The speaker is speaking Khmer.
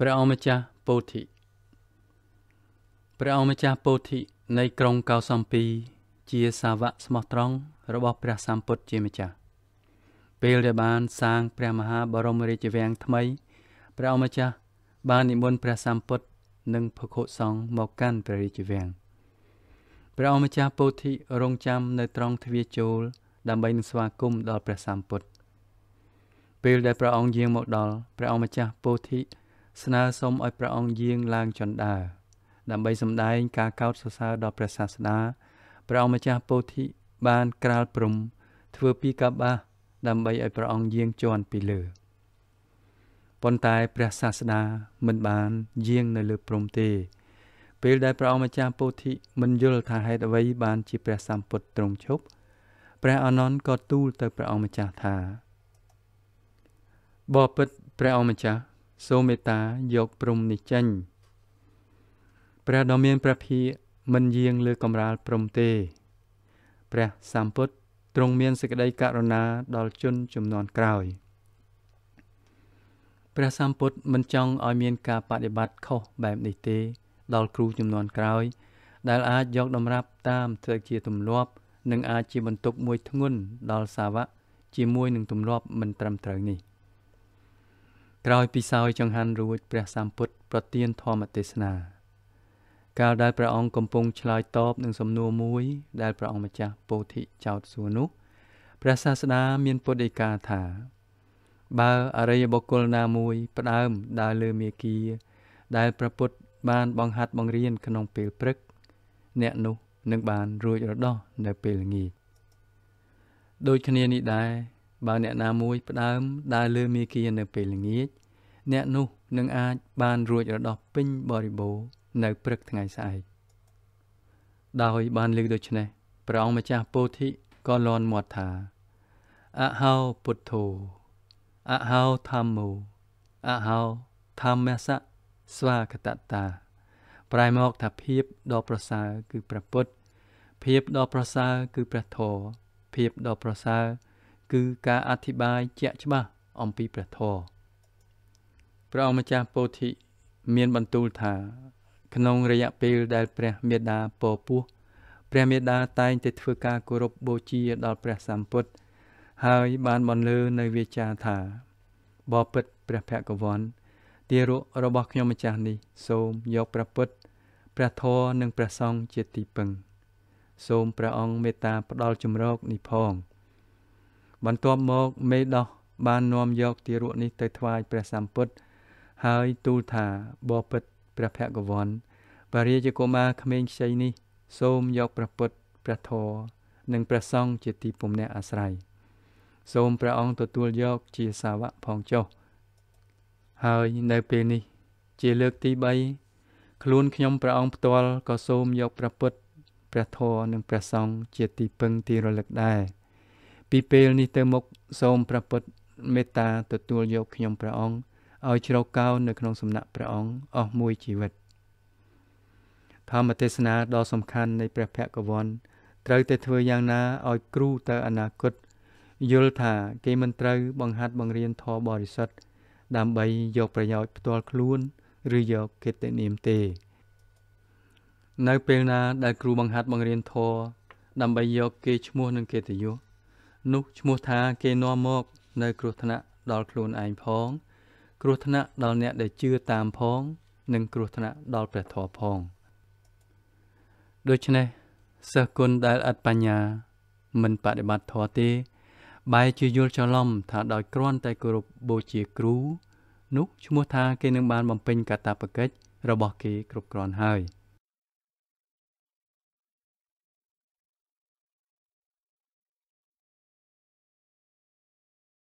ព្រះអង្គម្ចាស់ពោធិព្រះអង្គម្ចាស់ពោធិនៃក្រុងកោសំពី ជាសាវកស្មោះត្រង់របស់ព្រះសម្ពុទ្ធជាម្ចាស់ពេលដែលបានសាងព្រះមហាបរមរាជវាំងថ្មីព្រះអង្គម្ចាស់បាននិមន្តព្រះសម្ពុទ្ធនិងភិក្ខុសង្ឃមកកាន់ព្រះរាជវាំងព្រះអង្គម្ចាស់ពោធិរងចាំនៅត្រង់ទ្វារចូល ដើម្បីនឹងស្វាគមន៍ដល់ព្រះសម្ពុទ្ធពេលដែលព្រះអង្គយាងមកដល់ព្រះអង្គម្ចាស់ពោធិស្នើសុំឲ្យព្រះអង្គយាងឡើងចន្ទាដើម្បីសម្ដែងការកោតសរសើរដល់ព្រះសាស្តាព្រះអង្គម្ចាស់ពោធិបានក្រាលព្រំធ្វើពីកបាសដើម្បីឲ្យព្រះអង្គយាងជាន់ពីលើប៉ុន្តែព្រះសាស្តាមិនបានយាងនៅលើព្រំទេ ពេលដែលព្រះអង្គម្ចាស់ពោធិមិនយល់ថាហេតុអ្វីបានជាព្រះសម្ពុទ្ធទ្រង់ឈប់ព្រះអនន្តក៏ទូលទៅព្រះអង្គម្ចាស់ថាបបិទ្ធព្រះអង្គម្ចាស់សូមមេត្តាយកព្រំនេះចេញព្រះដ៏មានព្រះភិក្ខមិនយាងលើកំរាលព្រំទេព្រះសម្ពុទ្ធទ្រង់មានសេចក្តីករុណា ដល់ជនចំនួនក្រោយព្រះសម្ពុទ្ធមិនចង់ឲ្យមានការបដិបត្តិខុសបែបនេះទេដល់គ្រូចំនួនក្រោយដែលអាចយកតម្រាប់តាមធ្វើជាទម្លាប់ និងអាចជាបន្ទុកមួយធ្ងន់ដល់សាវកជាមួយនឹងទម្លាប់មិនត្រឹមត្រូវនេះក្រោយពីសោយចង្ហាន់រួចព្រះសម្ពុទ្ធប្រទានធម្មទេសនាកាលដែលព្រះអង្គកំពុងឆ្លើយតបនឹងសំណួរមួយដែលព្រះអង្គម្ចាស់ពោធិចោតសួរនោះព្រះសាស្តាមានពុទ្ធដីកាថា បើអរិយបុគ្គលណាមួយផ្ដើមដើរលើមេគាដែលព្រះពុទ្ធបានបង្ហាត់បង្រៀនក្នុងពេលព្រឹក អ្នកនោះនឹងបានរួចរដោះនៅពេលល្ងាចដូចគ្នានេះដែរបើអ្នកណាមួយផ្ដើមដើរលើមេគានៅពេលល្ងាច អ្នកនោះនឹងអាចបានរួចរដោះពេញបរិបូរនៅព្រឹកថ្ងៃស្អែកដោយបានលើកដូច្នេះព្រះអង្គម្ចាស់ពោធិក៏លន់មាត់ថាអហោពុទ្ធោអហោធម្មោអហោធម្មសៈស្វាគតតា ប្រែមកថាភាពដ៏ប្រសើរគឺព្រះពុទ្ធភាពដ៏ប្រសើរគឺព្រះធម៌ភាពដ៏ប្រសើរគឺគឺការអធិប្បាយជាក់ច្បាស់អំពីព្រះធម៌ព្រះអង្គម្ចាស់ពោធិមានបន្ទូលថា ក្នុងរយៈពេលដែលព្រះមេដាពពោះព្រះមេដាតែងតែធ្វើការគោរពបូជាដល់ព្រះសម្ពុទ្ធហើយបានបន្លឺនៅវាចាថាបបិទ្ធព្រះភគវន្តទារករបស់ខ្ញុំម្ចាស់នេះសូមយកព្រះពុទ្ធព្រះធម៌និងព្រះសង្ឃជាទីពឹង សូមព្រះអង្គមេត្តាផ្ដល់ជំរកនេះផងបន្ទាប់មក មេដោះបាននាំយកទារកនេះទៅថ្វាយព្រះសម្ពុទ្ធហើយទូលថាបបិទ្ធព្រះភគវន្តបរិយាកុមារក្មេងខ្ចីនេះ សូមយកព្រះពុទ្ធព្រះធម៌និងព្រះសង្ឃជាទីពំនាក់អាស្រ័យសូមព្រះអង្គទទួលយកជាសាវកផងចុះហើយនៅពេលនេះ ជាលើកទី3ខ្លួនខ្ញុំព្រះអង្គផ្ទាល់ក៏សូមយកព្រះពុទ្ធព្រះធម៌និងព្រះសង្ឃជាទីពឹងទីរលឹកដែរ។ពីពេលនេះទៅមុខសូមព្រះពុទ្ធមេត្តាទទួលយកខ្ញុំព្រះអង្គឲ្យជ្រកកោននៅក្នុងសំណាក់ព្រះអង្គអស់មួយជីវិតធម្មទេសនាដ៏សំខាន់នៃព្រះភគវន្តត្រូវតែធ្វើយ៉ាងណាឲ្យ គ្រូទៅអនាគតយល់ថា គេមិនត្រូវ បង្ហាត់បង្រៀនធម៌បរិសុទ្ធដើម្បីយក ប្រយោជន៍ផ្ទាល់ខ្លួន ឬយកកិត្តិនាមទេ នៅពេលណាដែល គ្រូបង្ហាត់បង្រៀនធម៌ដើម្បីយកគេឈ្មោះនិងកិត្តិយសនោះឈ្មោះថាគេនាំមក នៅគ្រោះថ្នាក់ដល់ខ្លួនឯងផង គ្រោះថ្នាក់ដល់អ្នកដែលជឿតាមផង និងគ្រោះថ្នាក់ដល់ព្រះធម៌ផង ដូច្នេះសិស្សគុណដែលឥតបញ្ញា មិនបដិបត្តិធម៌ទេ បែរជាយល់ច្រឡំថាដោយគ្រាន់តែគោរពបូជាគ្រូនោះឈ្មោះថាគេនឹងបានបំពេញកាតព្វកិច្ចរបស់គេគ្រប់គ្រាន់ហើយ។